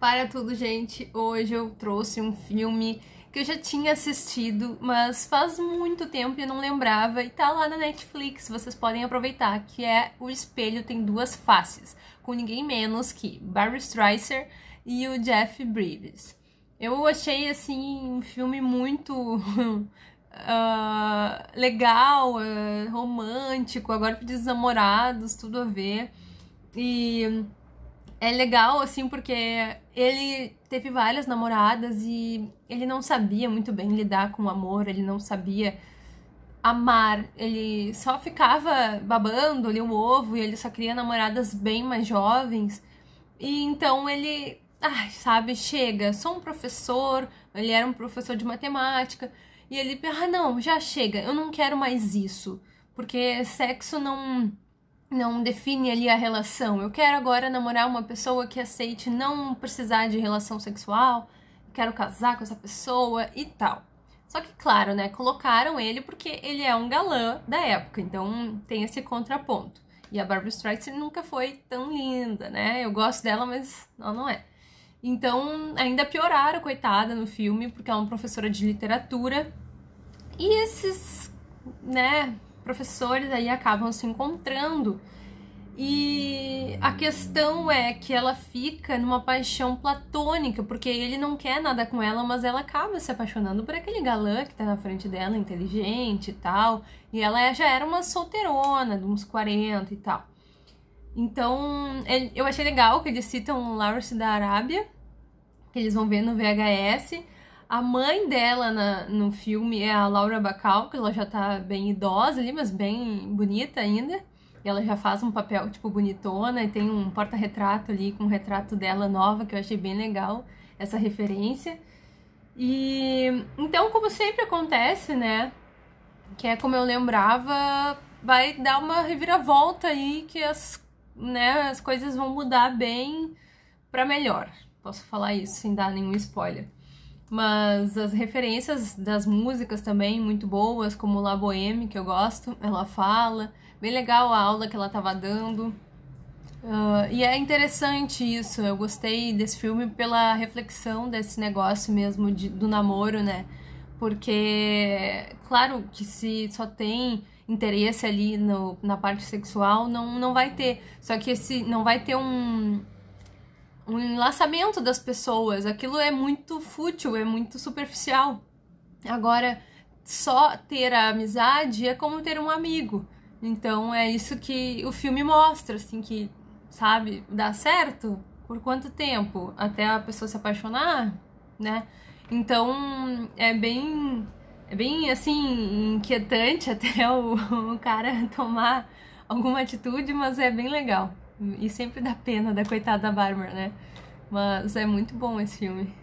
para tudo, gente! Hoje eu trouxe um filme que eu já tinha assistido, mas faz muito tempo e eu não lembrava, e tá lá na Netflix, vocês podem aproveitar, que é O Espelho Tem Duas Faces, com ninguém menos que Barry Streiser e o Jeff Bridges. Eu achei, assim, um filme muito uh, legal, uh, romântico, agora pros desamorados, tudo a ver, e é legal, assim, porque ele teve várias namoradas e ele não sabia muito bem lidar com o amor, ele não sabia amar, ele só ficava babando ali o ovo e ele só queria namoradas bem mais jovens. E então ele, ai, sabe, chega, sou um professor, ele era um professor de matemática, e ele, ah, não, já chega, eu não quero mais isso, porque sexo não não define ali a relação. Eu quero agora namorar uma pessoa que aceite não precisar de relação sexual, quero casar com essa pessoa e tal. Só que, claro, né, colocaram ele porque ele é um galã da época, então tem esse contraponto. E a Barbara Streisand nunca foi tão linda, né? Eu gosto dela, mas ela não é. Então, ainda pioraram, coitada, no filme, porque ela é uma professora de literatura. E esses, né, professores aí acabam se encontrando. E a questão é que ela fica numa paixão platônica, porque ele não quer nada com ela, mas ela acaba se apaixonando por aquele galã que tá na frente dela, inteligente e tal. E ela é, já era uma solteirona, de uns 40 e tal. Então, eu achei legal que eles citam o Lawrence da Arábia, que eles vão ver no VHS a mãe dela na, no filme é a Laura Bacal, que ela já tá bem idosa ali, mas bem bonita ainda. E ela já faz um papel, tipo, bonitona, e tem um porta-retrato ali com um retrato dela nova, que eu achei bem legal essa referência. E então, como sempre acontece, né? Que é como eu lembrava, vai dar uma reviravolta aí que as, né, as coisas vão mudar bem para melhor. Posso falar isso sem dar nenhum spoiler. Mas as referências das músicas também muito boas, como La Boheme, que eu gosto, ela fala. Bem legal a aula que ela estava dando. Uh, e é interessante isso, eu gostei desse filme pela reflexão desse negócio mesmo de, do namoro, né? Porque, claro que se só tem interesse ali no, na parte sexual, não, não vai ter. Só que esse não vai ter um, um enlaçamento das pessoas. Aquilo é muito fútil, é muito superficial. Agora, só ter a amizade é como ter um amigo. Então é isso que o filme mostra, assim, que, sabe, dá certo por quanto tempo? Até a pessoa se apaixonar, né? Então é bem. É bem assim, inquietante até o, o cara tomar alguma atitude, mas é bem legal. E sempre dá pena da coitada da Bárbara, né? Mas é muito bom esse filme.